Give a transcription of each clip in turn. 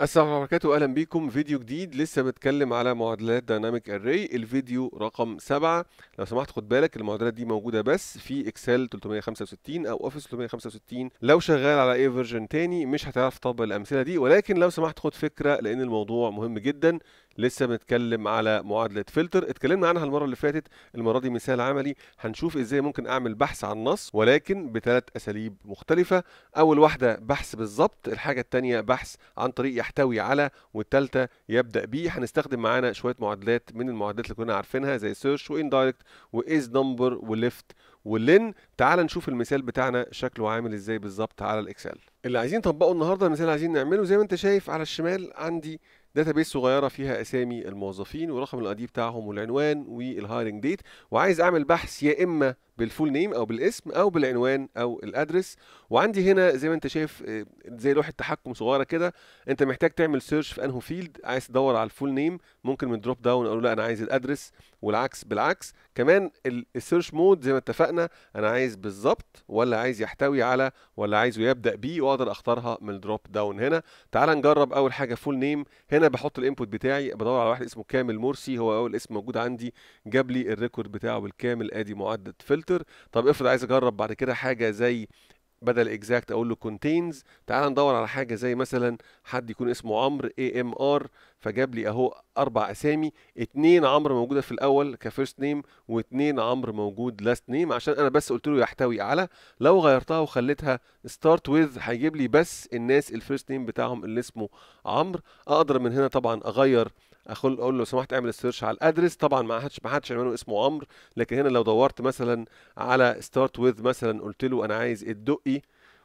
السلام عليكم وبركاته اهلا بيكم فيديو جديد لسه بتكلم على معادلات دايناميك اري الفيديو رقم 7 لو سمحت خد بالك المعادلات دي موجوده بس في اكسل 365 او اوفيس 365 لو شغال على اي فيرجن تاني مش هتعرف تطبق الامثله دي ولكن لو سمحت خد فكره لان الموضوع مهم جدا لسه بنتكلم على معادله فلتر اتكلمنا عنها المره اللي فاتت المره دي مثال عملي هنشوف ازاي ممكن اعمل بحث عن نص ولكن بثلاث اساليب مختلفه اول واحده بحث بالظبط الحاجه الثانيه بحث عن طريق يحتوي على والثالثه يبدا بيه هنستخدم معانا شويه معادلات من المعادلات اللي كنا عارفينها زي سيرش واندايركت وايز نمبر وليفت واللين تعال نشوف المثال بتاعنا شكله عامل ازاي بالظبط على الاكسل اللي عايزين نطبقه النهارده المثال اللي عايزين نعمله زي ما انت شايف على الشمال عندي داتابيس صغيره فيها اسامي الموظفين ورقم الاي دي بتاعهم والعنوان والهايرنج ديت وعايز اعمل بحث يا اما بالفول نيم او بالاسم او بالعنوان او الادرس وعندي هنا زي ما انت شايف آه، زي لوحه تحكم صغيره كده انت محتاج تعمل سيرش في انهو فيلد عايز تدور على الفول نيم ممكن من دروب داون اقول لا انا عايز الادرس والعكس بالعكس كمان السيرش مود زي ما اتفقنا انا عايز بالظبط ولا عايز يحتوي على ولا عايزه يبدا بيه واقدر اختارها من الدروب داون هنا تعال نجرب اول حاجه فول نيم هنا بحط الانبوت بتاعي بدور على واحد اسمه كامل مرسي هو اول اسم موجود عندي جاب لي الريكورد بتاعه بالكامل ادي معدل فلتر طب افرض عايز اجرب بعد كده حاجه زي بدل اكزاكت اقول له كونتينز تعال ندور على حاجه زي مثلا حد يكون اسمه عمرو اي ام ار فجاب لي اهو اربع اسامي اتنين عمرو موجوده في الاول كفيرست نيم واتنين عمرو موجود لاست نيم عشان انا بس قلت له يحتوي على لو غيرتها وخليتها ستارت ويز هيجيب لي بس الناس الفيرست نيم بتاعهم اللي اسمه عمرو اقدر من هنا طبعا اغير اقول اقول لو سمحت اعمل سيرش على الادرس طبعا ما حدش ما حدش عنوانه اسمه عمرو لكن هنا لو دورت مثلا على ستارت وذ مثلا قلت له انا عايز الدقي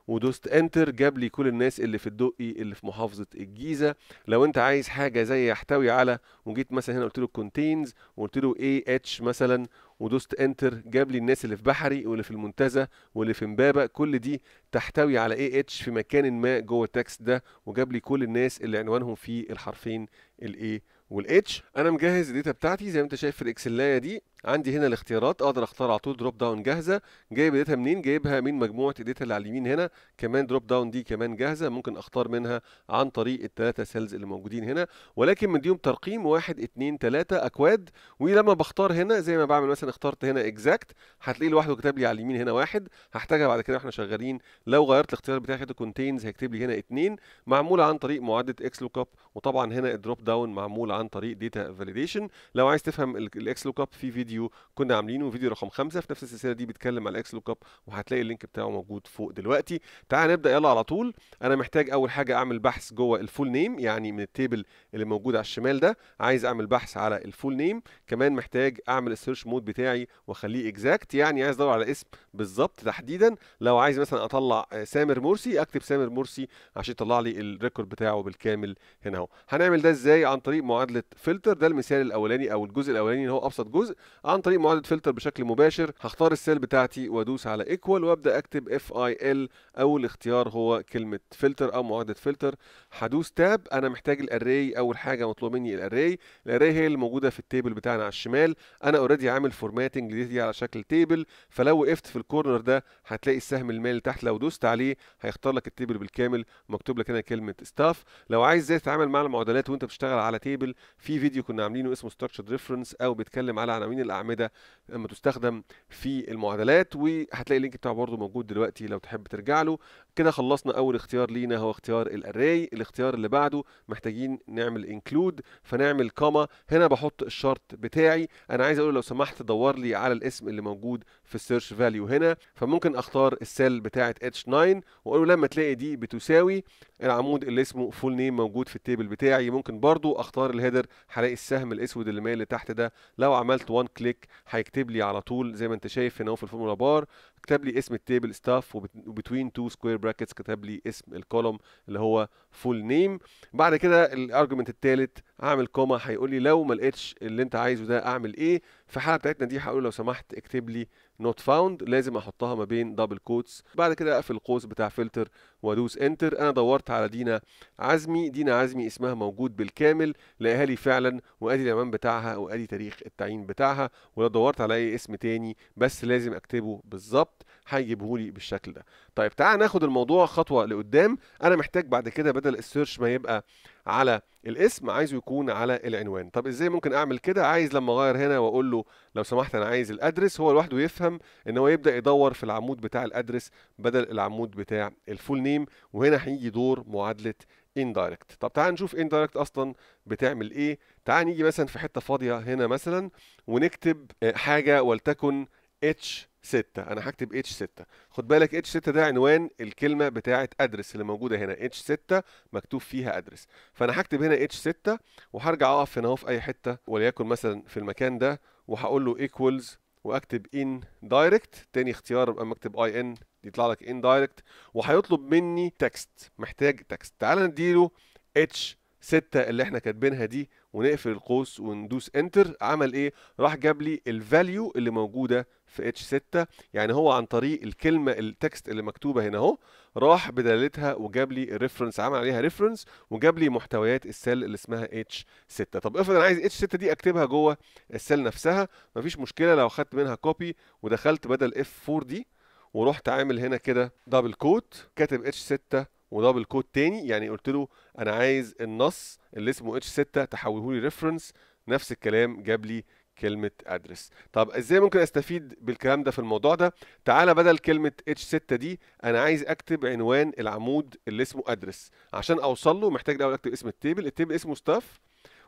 ودوست انتر جاب لي كل الناس اللي في الدقي اللي في محافظه الجيزه لو انت عايز حاجه زي يحتوي على وجيت مثلا هنا قلت له كونتينز وقلت له اي اتش مثلا ودوست انتر جاب لي الناس اللي في بحري واللي في المنتزه واللي في امبابه كل دي تحتوي على اي اتش في مكان ما جوه التكست ده وجاب لي كل الناس اللي عنوانهم في الحرفين الاي والاتش انا مجهز الداتا بتاعتي زي ما انت شايف في الاكسلايه دي عندي هنا الاختيارات اقدر اختار على طول دروب داون جاهزه جايب الداتا منين جايبها من مجموعه الداتا اللي على اليمين هنا كمان دروب داون دي كمان جاهزه ممكن اختار منها عن طريق الثلاثه سيلز اللي موجودين هنا ولكن مديهم ترقيم 1 2 3 اكواد ولما بختار هنا زي ما بعمل مثلا اخترت هنا اكزاكت هتلاقيه لوحده كتب لي على اليمين هنا واحد هحتاجها بعد كده واحنا شغالين لو غيرت الاختيار بتاعي كده كونتينز هيكتب لي هنا اثنين معموله عن طريق معادله اكس لوك اب وطبعا هنا الدروب داون معمول عن طريق داتا فاليديشن لو عايز تفهم الاكس لوك اب في فيديو فيديو كنا عاملينه فيديو رقم خمسة في نفس السلسله دي بيتكلم على الاكس لوك اب وهتلاقي اللينك بتاعه موجود فوق دلوقتي تعال نبدا يلا على طول انا محتاج اول حاجه اعمل بحث جوه الفول نيم يعني من التيبل اللي موجود على الشمال ده عايز اعمل بحث على الفول نيم كمان محتاج اعمل السيرش مود بتاعي واخليه اكزاكت يعني عايز ادور على اسم بالظبط تحديدا لو عايز مثلا اطلع آه، سامر مرسي اكتب سامر مرسي عشان يطلع لي الريكورد بتاعه بالكامل هنا اهو هنعمل ده ازاي عن طريق معادله فلتر ده المثال الاولاني او الجزء الاولاني اللي هو ابسط جزء عن طريق معادله فلتر بشكل مباشر هختار السيل بتاعتي وادوس على ايكوال وابدا اكتب اف اي ال او الاختيار هو كلمه فلتر او معادله فلتر هدوس تاب انا محتاج الاري اول حاجه مطلوب مني الاري الاري هي اللي موجوده في التيبل بتاعنا على الشمال انا اوريدي عامل فورماتنج دي على شكل تيبل فلو وقفت في الكورنر ده هتلاقي السهم المالي تحت لو دوست عليه هيختار لك التيبل بالكامل مكتوب لك هنا كلمه ستاف لو عايز ازاي تتعامل مع المعادلات وانت بتشتغل على تيبل في فيديو كنا عاملينه اسمه ستراكشر ريفرنس او بيتكلم على عناوين الاعمده لما تستخدم في المعادلات وهتلاقي اللينك بتاعه برده موجود دلوقتي لو تحب ترجع له كده خلصنا اول اختيار لينا هو اختيار الاري الاختيار اللي بعده محتاجين نعمل انكلود فنعمل كاما هنا بحط الشرط بتاعي انا عايز اقول لو سمحت دور لي على الاسم اللي موجود في السيرش فاليو هنا فممكن اختار السيل بتاعه اتش 9 واقول له لما تلاقي دي بتساوي العمود اللي اسمه فول نيم موجود في التيبل بتاعي ممكن برضو اختار الهيدر هلاقي السهم الاسود اللي مايل لتحت ده لو عملت وان كليك هيكتب لي على طول زي ما انت شايف هنا في الفورمولا بار كتب لي اسم التيبل ستاف وبتوين تو سكوير براكتس كتب لي اسم الكولوم اللي هو فول نيم بعد كده الارجمنت الثالث هعمل كوما هيقول لي لو ما لقيتش اللي انت عايزه ده اعمل ايه في الحاله بتاعتنا دي هقول لو سمحت اكتب لي نوت فاوند لازم احطها ما بين دبل كوتس بعد كده اقفل القوس بتاع فلتر وادوس انتر انا دورت على دينا عزمي دينا عزمي اسمها موجود بالكامل لقاها لي فعلا وادي العنوان بتاعها وادي تاريخ التعيين بتاعها ولو دورت على اي اسم تاني بس لازم اكتبه بالظبط هيجيبهولي بالشكل ده طيب تعال ناخد الموضوع خطوه لقدام انا محتاج بعد كده بدل السيرش ما يبقى على الاسم عايزه يكون على العنوان طب ازاي ممكن اعمل كده عايز لما اغير هنا واقول له لو سمحت انا عايز الادرس هو لوحده يفهم ان هو يبدا يدور في العمود بتاع الادرس بدل العمود بتاع الفول نيم وهنا هيجي دور معادله اندايركت طب تعال نشوف اندايركت اصلا بتعمل ايه تعال نيجي مثلا في حته فاضيه هنا مثلا ونكتب آه، حاجه ولتكن اتش 6 انا هكتب اتش 6 خد بالك اتش 6 ده عنوان الكلمه بتاعه ادرس اللي موجوده هنا اتش 6 مكتوب فيها ادرس فانا هكتب هنا اتش 6 وهرجع اقف هنا اهو في اي حته وليكن مثلا في المكان ده وهقول له ايكوالز واكتب ان دايركت تاني اختيار ابقى مكتب اي ان يطلع لك ان دايركت وهيطلب مني تكست محتاج تكست تعال نديله اتش 6 اللي احنا كاتبينها دي ونقفل القوس وندوس انتر عمل ايه راح جاب لي الفاليو اللي موجوده في اتش 6 يعني هو عن طريق الكلمه التكست اللي مكتوبه هنا اهو راح بدلالتها وجاب لي الريفرنس عمل عليها ريفرنس وجاب لي محتويات السيل اللي اسمها اتش 6 طب افرض انا عايز اتش 6 دي اكتبها جوه السيل نفسها مفيش مشكله لو خدت منها كوبي ودخلت بدل اف 4 دي ورحت عامل هنا كده دبل كوت كاتب اتش 6 ودبل كوت تاني يعني قلت له انا عايز النص اللي اسمه اتش 6 تحوله لي ريفرنس نفس الكلام جاب لي كلمه ادرس طب ازاي ممكن استفيد بالكلام ده في الموضوع ده تعالى بدل كلمه H6 دي انا عايز اكتب عنوان العمود اللي اسمه ادرس عشان اوصل له محتاج الاول اكتب اسم التيبل التيبل اسمه ستاف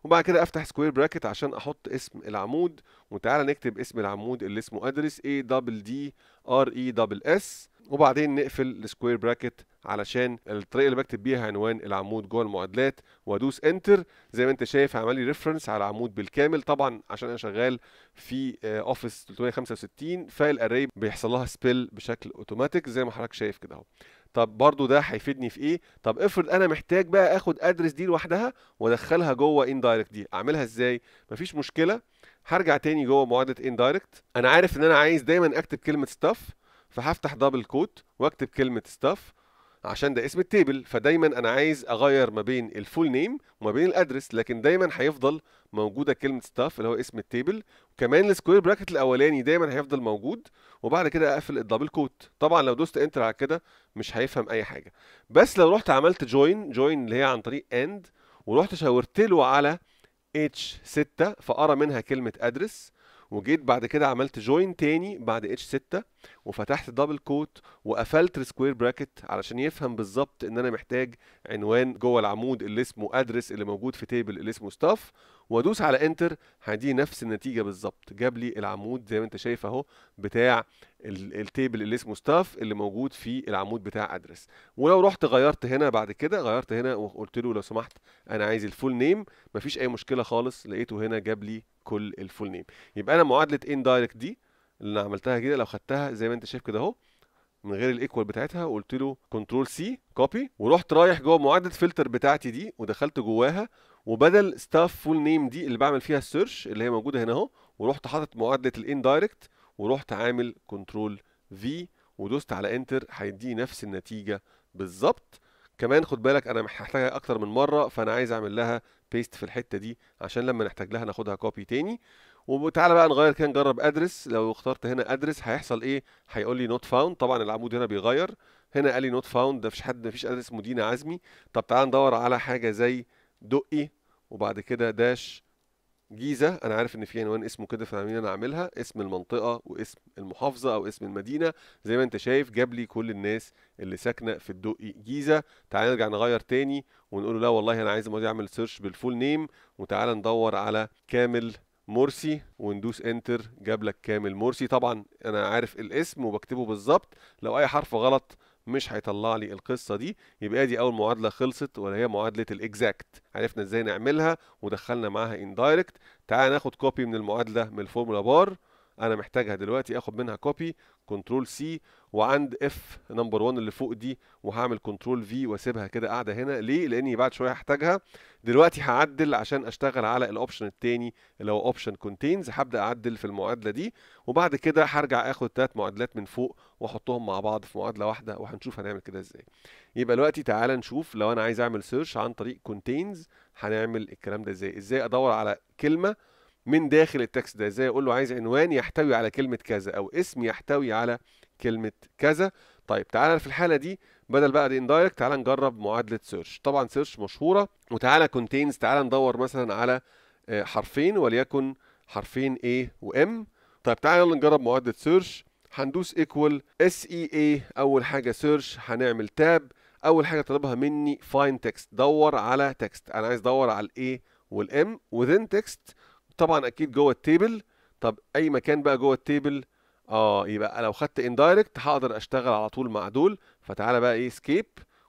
وبعد كده افتح سكوير براكت عشان احط اسم العمود وتعالى نكتب اسم العمود اللي اسمه ادرس A دبل دي r اي دبل اس وبعدين نقفل السكوير براكت علشان الطريقه اللي بكتب بيها عنوان العمود جوه المعادلات وادوس انتر زي ما انت شايف عمل لي ريفرنس على عمود بالكامل طبعا عشان انا شغال في اوفيس 365 فالاري بيحصل لها سبيل بشكل اوتوماتيك زي ما حضرتك شايف كده اهو طب برضو ده هيفيدني في ايه طب افرض انا محتاج بقى اخد ادرس دي لوحدها وادخلها جوه اندايركت دي اعملها ازاي مفيش مشكله هرجع تاني جوه معادله اندايركت انا عارف ان انا عايز دايما اكتب كلمه ستاف فهفتح دبل كوت واكتب كلمه ستاف عشان ده اسم التيبل فدايما انا عايز اغير ما بين الفول نيم وما بين الادرس لكن دايما هيفضل موجوده كلمه ستاف اللي هو اسم التيبل وكمان السكوير براكت الاولاني دايما هيفضل موجود وبعد كده اقفل الدبل كوت طبعا لو دوست انتر على كده مش هيفهم اي حاجه بس لو رحت عملت جوين جوين اللي هي عن طريق اند ورحت شاورت له على اتش 6 فقرا منها كلمه ادرس وجيت بعد كده عملت جوين تاني بعد اتش 6 وفتحت دبل كوت وقفلت سكوير براكت علشان يفهم بالظبط ان انا محتاج عنوان جوه العمود اللي اسمه ادرس اللي موجود في تيبل اللي اسمه ستاف وادوس على انتر هدي نفس النتيجه بالظبط جاب لي العمود زي ما انت شايف اهو بتاع التيبل اللي اسمه ستاف اللي موجود في العمود بتاع ادرس ولو رحت غيرت هنا بعد كده غيرت هنا وقلت له لو سمحت انا عايز الفول نيم مفيش اي مشكله خالص لقيته هنا جاب لي كل الفول نيم يبقى انا معادله اندايركت دي اللي عملتها كده لو خدتها زي ما انت شايف كده اهو من غير الايكوال بتاعتها وقلت له كنترول سي كوبي ورحت رايح جوه معادله فلتر بتاعتي دي ودخلت جواها وبدل ستاف فول نيم دي اللي بعمل فيها السيرش اللي هي موجوده هنا اهو ورحت حاطط معادله الاندايركت ورحت عامل كنترول في ودوست على انتر هيديني نفس النتيجه بالظبط كمان خد بالك انا محتاجها اكتر من مره فانا عايز اعمل لها بيست في الحته دي عشان لما نحتاج لها ناخدها كوبي تاني وتعالى بقى نغير كده نجرب ادرس لو اخترت هنا ادرس هيحصل ايه هيقول لي نوت فاوند طبعا العمود هنا بيغير هنا قال لي نوت فاوند ده مفيش حد مفيش ادرس مدينه عزمي طب تعالى ندور على حاجه زي دقي وبعد كده داش جيزة أنا عارف إن في عنوان اسمه كده فعمالين أنا عاملها اسم المنطقة واسم المحافظة أو اسم المدينة زي ما أنت شايف جاب لي كل الناس اللي ساكنة في الدقي جيزة تعال نرجع نغير تاني ونقول له لا والله أنا عايز الماضي أعمل سيرش بالفول نيم وتعالى ندور على كامل مرسي وندوس انتر جاب لك كامل مرسي طبعا انا عارف الاسم وبكتبه بالظبط لو اي حرف غلط مش هيطلع لي القصه دي يبقى دي اول معادله خلصت ولا هي معادله الاكزاكت عرفنا ازاي نعملها ودخلنا معاها اندايركت تعال ناخد كوبي من المعادله من الفورمولا بار انا محتاجها دلوقتي اخد منها كوبي كنترول سي وعند اف نمبر 1 اللي فوق دي وهعمل كنترول في واسيبها كده قاعده هنا ليه لاني بعد شويه هحتاجها دلوقتي هعدل عشان اشتغل على الاوبشن الثاني اللي هو اوبشن كونتينز هبدا اعدل في المعادله دي وبعد كده هرجع اخد ثلاث معادلات من فوق واحطهم مع بعض في معادله واحده وهنشوف هنعمل كده ازاي يبقى دلوقتي تعالى نشوف لو انا عايز اعمل سيرش عن طريق كونتينز هنعمل الكلام ده ازاي ازاي ادور على كلمه من داخل التكست ده ازاي اقول له عايز عنوان يحتوي على كلمه كذا او اسم يحتوي على كلمه كذا طيب تعالى في الحاله دي بدل بقى اندايركت تعالى نجرب معادله سيرش طبعا سيرش مشهوره وتعالى كونتينز تعالى ندور مثلا على آه، حرفين وليكن حرفين A M طيب تعالى يلا نجرب معادله سيرش هندوس ايكوال اس اي اي اول حاجه سيرش هنعمل تاب اول حاجه طلبها مني فاين تكست دور على تكست انا عايز ادور على الاي والام وذين تكست طبعا اكيد جوه التيبل طب اي مكان بقى جوه التيبل اه يبقى لو خدت اندايركت هقدر اشتغل على طول مع دول فتعالى بقى ايه سكيب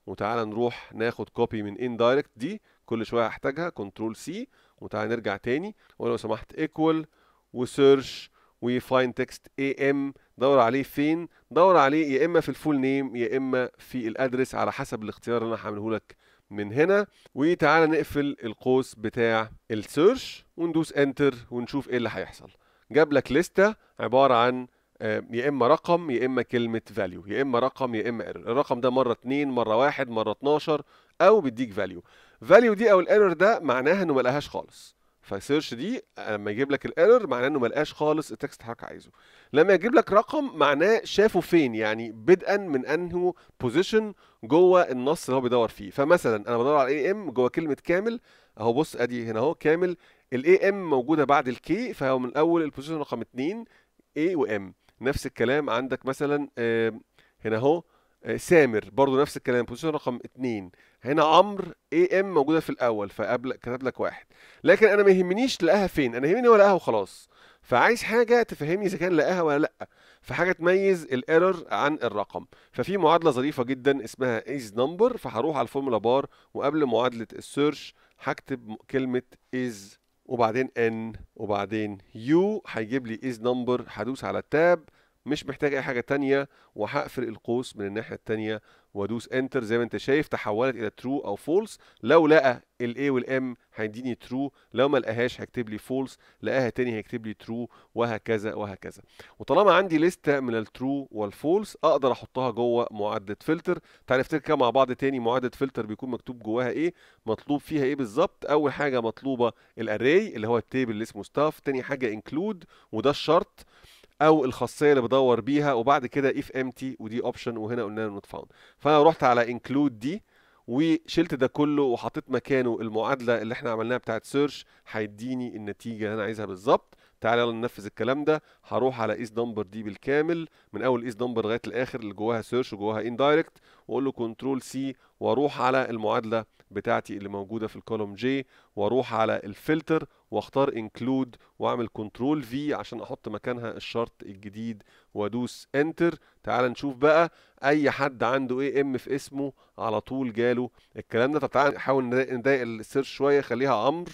وتعالى نروح ناخد كوبي من اندايركت دي كل شويه هحتاجها كنترول سي وتعالى نرجع تاني ولو سمحت ايكوال وسيرش وفاين تكست اي ام دور عليه فين دور عليه يا اما في الفول نيم يا اما في الادرس على حسب الاختيار اللي انا هعمله لك من هنا وتعالى نقفل القوس بتاع السيرش وندوس انتر ونشوف ايه اللي هيحصل جاب لك لستة عبارة عن آه، يا اما رقم يا اما كلمه فاليو يا اما رقم يا اما ايرور الرقم ده مره اتنين مره واحد مره اتناشر او بيديك فاليو فاليو دي او الايرور ده معناها انه ملقاهاش خالص فسيرش دي لما يجيب لك الايرور معناه انه ما لقاش خالص التكست حضرتك عايزه لما يجيب لك رقم معناه شافه فين يعني بدءا من انه بوزيشن جوه النص اللي هو بيدور فيه فمثلا انا بدور على اي ام جوه كلمه كامل اهو بص ادي هنا اهو كامل الاي ام موجوده بعد الكي فهو من الاول البوزيشن رقم 2 اي وام نفس الكلام عندك مثلا هنا اهو آه، سامر برضو نفس الكلام بوزيشن رقم اتنين هنا عمرو اي ام موجوده في الاول فقبل كتب لك واحد لكن انا ما يهمنيش لقاها فين انا يهمني هو لقاها وخلاص فعايز حاجه تفهمني اذا كان لقاها ولا لا فحاجه تميز الايرور عن الرقم ففي معادله ظريفه جدا اسمها ايز نمبر فهروح على الفورمولا بار وقبل معادله السيرش هكتب كلمه ايز وبعدين ان وبعدين يو هيجيب لي ايز نمبر هدوس على التاب مش محتاج اي حاجه تانية وهقفل القوس من الناحيه التانية وادوس انتر زي ما انت شايف تحولت الى ترو او فولس لو لقى الاي والام هيديني ترو لو ما لقاهاش هيكتب لي فولس لقاها تاني هيكتب لي ترو وهكذا وهكذا وطالما عندي لستة من الترو والفولس اقدر احطها جوه معادله فلتر تعال نفتكر كده مع بعض تاني معادله فلتر بيكون مكتوب جواها ايه مطلوب فيها ايه بالظبط اول حاجة مطلوبة الاري اللي هو التيبل اللي اسمه ستاف تاني حاجة انكلود وده الشرط او الخاصيه اللي بدور بيها وبعد كده اف امتي ودي اوبشن وهنا قلنا له نوت فاوند فانا رحت على انكلود دي وشلت ده كله وحطيت مكانه المعادله اللي احنا عملناها بتاعت سيرش هيديني النتيجه اللي انا عايزها بالظبط تعالى يلا ننفذ الكلام ده هروح على ايس نمبر دي بالكامل من اول ايس نمبر لغايه الاخر اللي جواها سيرش وجواها اندايركت واقول له كنترول سي واروح على المعادله بتاعتي اللي موجوده في الكولوم جي واروح على الفلتر واختار انكلود واعمل كنترول في عشان احط مكانها الشرط الجديد وادوس انتر تعال نشوف بقى اي حد عنده اي ام في اسمه على طول جاله الكلام ده طب تعال نحاول نضايق السيرش شويه خليها عمرو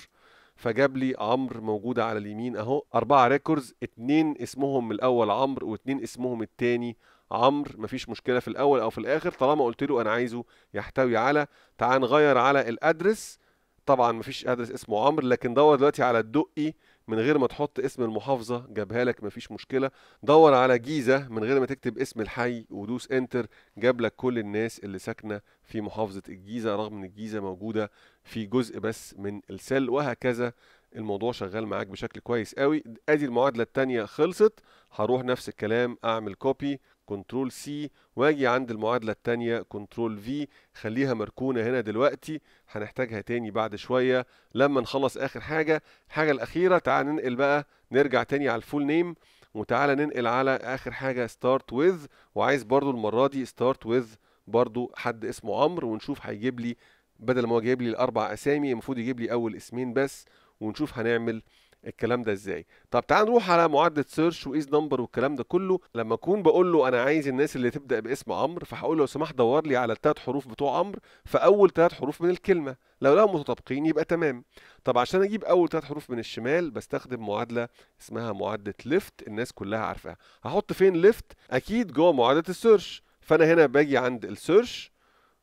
فجاب لي عمرو موجودة على اليمين اهو أربعة ريكوردز اتنين اسمهم الأول عمرو واتنين اسمهم التاني عمرو مفيش مشكلة في الأول أو في الآخر طالما قلت له أنا عايزه يحتوي على تعال نغير على الأدرس طبعا مفيش ادرس اسمه عمرو لكن دور دلوقتي على الدقي من غير ما تحط اسم المحافظه جابها لك مفيش مشكله دور على جيزه من غير ما تكتب اسم الحي ودوس انتر جاب لك كل الناس اللي ساكنه في محافظه الجيزه رغم ان الجيزه موجوده في جزء بس من السل وهكذا الموضوع شغال معاك بشكل كويس قوي ادي المعادله الثانيه خلصت هروح نفس الكلام اعمل كوبي كنترول سي واجي عند المعادله الثانيه كنترول في خليها مركونه هنا دلوقتي هنحتاجها تاني بعد شويه لما نخلص اخر حاجه الحاجه الاخيره تعال ننقل بقى نرجع تاني على الفول نيم وتعالى ننقل على اخر حاجه ستارت ويز وعايز برضو المره دي ستارت ويز برضو حد اسمه عمرو ونشوف هيجيب لي بدل ما هو جايب لي الاربع اسامي المفروض يجيب لي اول اسمين بس ونشوف هنعمل الكلام ده ازاي طب تعال نروح على معادله سيرش وايز نمبر والكلام ده كله لما اكون بقول له انا عايز الناس اللي تبدا باسم عمرو فهقول له لو سمحت دور لي على الثلاث حروف بتوع عمرو في اول ثلاث حروف من الكلمه لو لهم متطابقين يبقى تمام طب عشان اجيب اول ثلاث حروف من الشمال بستخدم معادله اسمها معادله ليفت الناس كلها عارفاها هحط فين ليفت اكيد جوه معادله السيرش فانا هنا باجي عند السيرش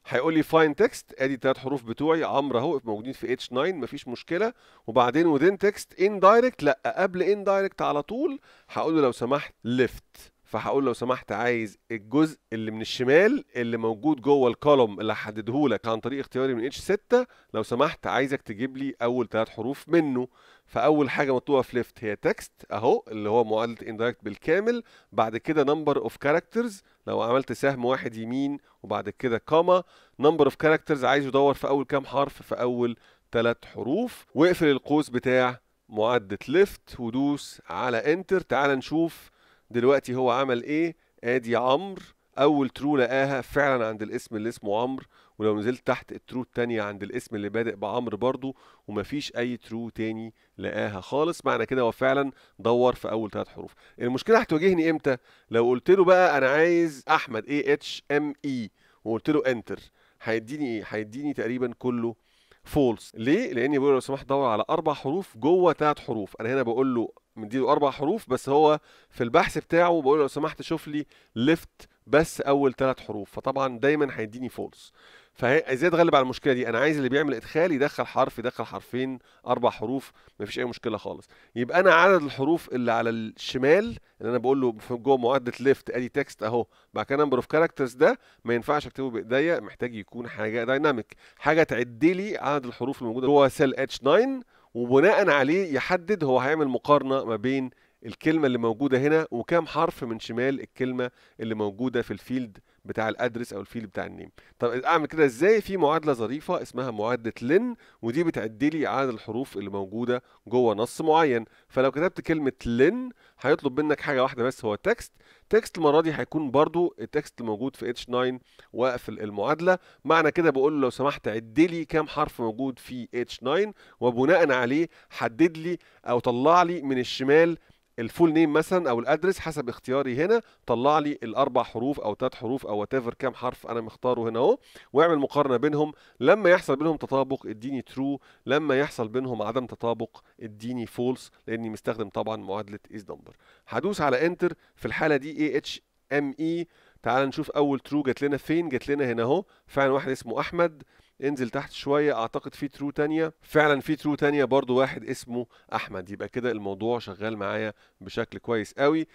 هيقول لي فاين تكست ادي الثلاث حروف بتوعي عمرو اهو موجودين في اتش 9 مفيش مشكله وبعدين وذين تكست ان دايركت لا قبل ان دايركت على طول هقول له لو سمحت ليفت فهقول لو سمحت عايز الجزء اللي من الشمال اللي موجود جوه الكولوم اللي هحدده لك عن طريق اختياري من اتش 6 لو سمحت عايزك تجيب لي اول ثلاث حروف منه فاول حاجه مطلوبه في ليفت هي تكست اهو اللي هو معادله اندايركت بالكامل بعد كده نمبر اوف كاركترز لو عملت سهم واحد يمين وبعد كده كاما نمبر اوف كاركترز عايز يدور في اول كام حرف في اول ثلاث حروف واقفل القوس بتاع معادله ليفت ودوس على انتر تعال نشوف دلوقتي هو عمل ايه ادي عمرو اول ترو لقاها فعلا عند الاسم اللي اسمه عمرو ولو نزلت تحت الترو التانية عند الاسم اللي بادئ بعمرو برضو ومفيش اي ترو تاني لقاها خالص معنى كده هو فعلا دور في اول ثلاث حروف المشكله هتواجهني امتى لو قلت له بقى انا عايز احمد اي اتش ام اي وقلت له انتر هيديني ايه هيديني تقريبا كله فولس ليه لاني بقول لو سمحت دور على اربع حروف جوه ثلاث حروف انا هنا بقول له مديله اربع حروف بس هو في البحث بتاعه بقول له لو سمحت شوف لي ليفت بس اول ثلاث حروف فطبعا دايما هيديني فولس فازاي اتغلب على المشكله دي انا عايز اللي بيعمل ادخال يدخل حرف يدخل حرفين اربع حروف مفيش اي مشكله خالص يبقى انا عدد الحروف اللي على الشمال اللي انا بقول له جوه معادله ليفت ادي تكست اهو بعد كده نمبر اوف كاركترز ده ما ينفعش اكتبه بايديا محتاج يكون حاجه دايناميك حاجه تعد لي عدد الحروف الموجوده جوه سيل اتش 9 وبناء عليه يحدد هو هيعمل مقارنه ما بين الكلمه اللي موجوده هنا وكام حرف من شمال الكلمه اللي موجوده في الفيلد بتاع الادرس او الفيل بتاع النيم طب اعمل كده ازاي في معادله ظريفه اسمها معادله لن ودي بتعد لي عدد الحروف اللي موجوده جوه نص معين فلو كتبت كلمه لن هيطلب منك حاجه واحده بس هو تكست تكست المره دي هيكون برضو التكست الموجود في اتش 9 واقفل المعادله معنى كده بقول له لو سمحت عد لي كام حرف موجود في اتش 9 وبناء عليه حدد لي او طلع لي من الشمال الفول نيم مثلا او الادرس حسب اختياري هنا طلع لي الاربع حروف او ثلاث حروف او وات كام حرف انا مختاره هنا اهو واعمل مقارنه بينهم لما يحصل بينهم تطابق اديني ترو لما يحصل بينهم عدم تطابق اديني فولس لاني مستخدم طبعا معادله ايز نمبر هدوس على انتر في الحاله دي اي اتش ام اي تعال نشوف اول ترو جات لنا فين جات لنا هنا اهو فعلا واحد اسمه احمد انزل تحت شويه اعتقد في ترو تانية فعلا في ترو تانية برضو واحد اسمه احمد يبقى كده الموضوع شغال معايا بشكل كويس قوي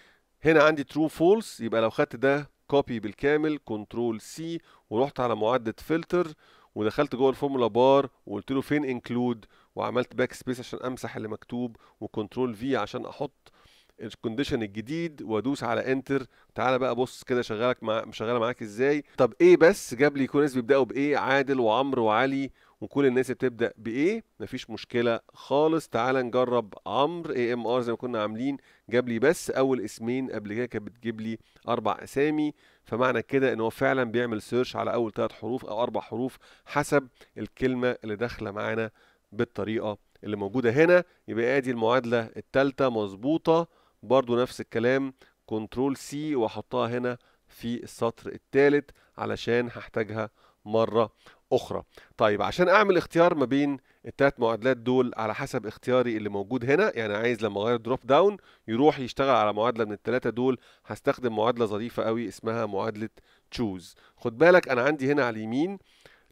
هنا عندي ترو فولس يبقى لو خدت ده كوبي بالكامل كنترول سي ورحت على معدة فلتر ودخلت جوه الفورمولا بار وقلت له فين انكلود وعملت باك سبيس عشان امسح اللي مكتوب وكنترول في عشان احط الكونديشن الجديد وادوس على انتر تعالى بقى بص كده شغالك مع شغاله معاك ازاي طب ايه بس جاب لي يكون الناس بيبداوا بايه عادل وعمرو وعلي وكل الناس بتبدا بايه مفيش مشكله خالص تعالى نجرب عمرو اي ام ار زي ما كنا عاملين جاب لي بس اول اسمين قبل كده كانت بتجيب لي اربع اسامي فمعنى كده ان هو فعلا بيعمل سيرش على اول ثلاث حروف او اربع حروف حسب الكلمه اللي داخله معانا بالطريقه اللي موجوده هنا يبقى ادي المعادله الثالثه مظبوطه برضو نفس الكلام كنترول سي واحطها هنا في السطر الثالث علشان هحتاجها مرة أخرى طيب عشان أعمل اختيار ما بين التلات معادلات دول على حسب اختياري اللي موجود هنا يعني عايز لما أغير دروب داون يروح يشتغل على معادلة من التلاتة دول هستخدم معادلة ظريفة قوي اسمها معادلة تشوز خد بالك أنا عندي هنا على اليمين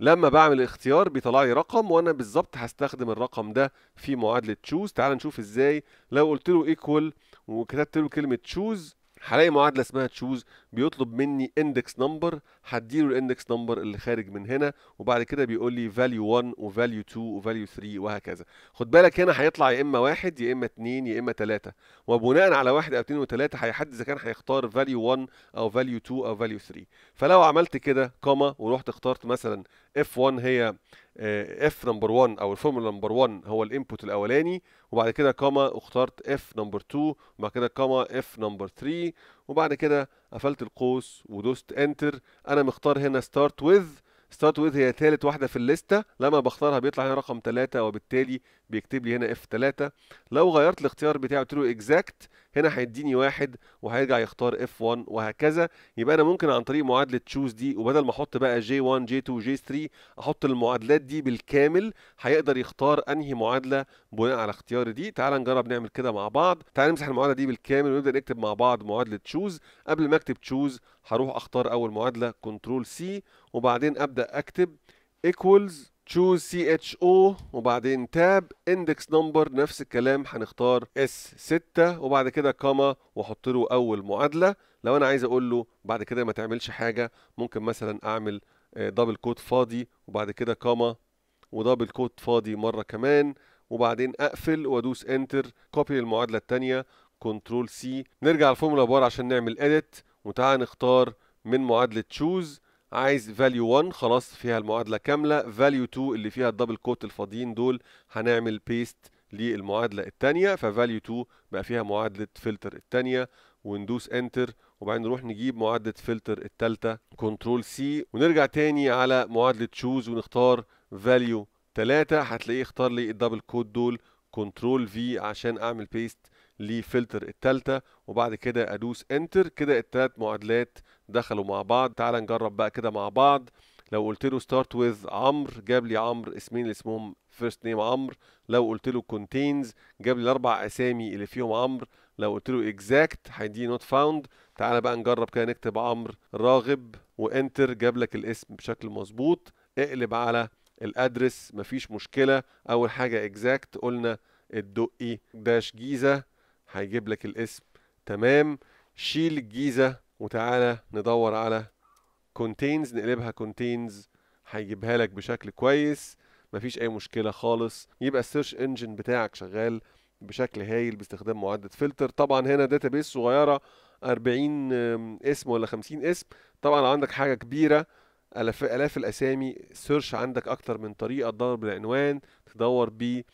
لما بعمل اختيار بيطلع لي رقم وانا بالظبط هستخدم الرقم ده في معادله تشوز تعال نشوف ازاي لو قلت له ايكوال وكتبت له كلمه تشوز هلاقي معادله اسمها تشوز بيطلب مني اندكس نمبر هديله الاندكس نمبر اللي خارج من هنا وبعد كده بيقول لي فاليو 1 وفاليو 2 وفاليو 3 وهكذا خد بالك هنا هيطلع يا اما واحد يا اما اتنين يا اما تلاته وبناء على واحد او اتنين وتلاته هيحدد اذا كان هيختار فاليو 1 او فاليو 2 او فاليو 3 فلو عملت كده كوما ورحت اخترت مثلا اف 1 هي اف نمبر 1 او الفورمولا نمبر 1 هو الانبوت الاولاني وبعد كده كوما واخترت اف نمبر 2 وبعد كده كوما اف نمبر 3 وبعد كده قفلت القوس ودوست انتر انا مختار هنا ستارت with ستارت ويز هي ثالث واحده في الليسته لما بختارها بيطلع هنا رقم تلاتة وبالتالي بيكتب لي هنا اف تلاتة لو غيرت الاختيار بتاعي قلت له اكزاكت هنا هيديني واحد وهيرجع يختار اف 1 وهكذا يبقى انا ممكن عن طريق معادله تشوز دي وبدل ما احط بقي جي 1 جي 2 جي J3 احط المعادلات دي بالكامل هيقدر يختار انهي معادله بناء على اختياري دي تعال نجرب نعمل كده مع بعض تعال نمسح المعادله دي بالكامل ونبدا نكتب مع بعض معادله تشوز قبل ما اكتب تشوز هروح اختار اول معادله كنترول سي وبعدين ابدا اكتب ايكوالز تشوز سي اتش او وبعدين تاب اندكس نمبر نفس الكلام هنختار اس 6 وبعد كده كاما واحط له اول معادله لو انا عايز اقول له بعد كده ما تعملش حاجه ممكن مثلا اعمل دبل آه، كوت فاضي وبعد كده كاما ودبل كوت فاضي مره كمان وبعدين اقفل وادوس انتر كوبي المعادله الثانيه كنترول سي نرجع الفورمولا بار عشان نعمل اديت وتعالى نختار من معادلة تشوز عايز value 1 خلاص فيها المعادلة كاملة value 2 اللي فيها الدبل كوت الفاضيين دول هنعمل paste للمعادلة التانية فvalue 2 بقى فيها معادلة فلتر التانية وندوس enter وبعدين نروح نجيب معادلة فلتر التالتة كنترول سي ونرجع تاني على معادلة choose ونختار value 3 هتلاقيه اختار لي الدبل كوت دول كنترول في عشان اعمل بيست لفلتر التالتة وبعد كده ادوس انتر كده التلات معادلات دخلوا مع بعض تعال نجرب بقى كده مع بعض لو قلت له ستارت ويز عمرو جاب لي عمرو اسمين اللي اسمهم فيرست نيم عمرو لو قلت له كونتينز جاب لي الاربع اسامي اللي فيهم عمرو لو قلت له اكزاكت هيدي نوت فاوند تعالى بقى نجرب كده نكتب عمرو راغب وانتر جاب لك الاسم بشكل مظبوط اقلب على الادرس مفيش مشكله اول حاجه اكزاكت قلنا الدقي داش جيزه هيجيب لك الاسم تمام شيل الجيزة وتعالى ندور على كونتينز نقلبها كونتينز هيجيبها لك بشكل كويس مفيش اي مشكله خالص يبقى السيرش انجن بتاعك شغال بشكل هايل باستخدام معدة فلتر طبعا هنا داتابيس صغيرة 40 اسم ولا 50 اسم طبعا لو عندك حاجة كبيرة الاف الاف الاسامي سيرش عندك اكتر من طريقة تدور بالعنوان تدور بيه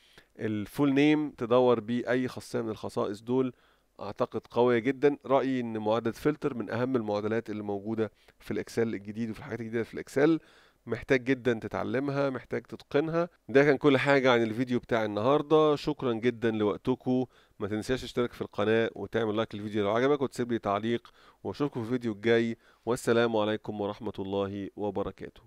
الفول نيم تدور بيه اي خاصيه من الخصائص دول اعتقد قويه جدا رايي ان معادله فلتر من اهم المعادلات اللي موجوده في الاكسل الجديد وفي الحاجات الجديده في الاكسل محتاج جدا تتعلمها محتاج تتقنها ده كان كل حاجة عن الفيديو بتاع النهاردة شكرا جدا لوقتكم ما تنساش تشترك في القناة وتعمل لايك للفيديو لو عجبك وتسيب لي تعليق واشوفكم في الفيديو الجاي والسلام عليكم ورحمة الله وبركاته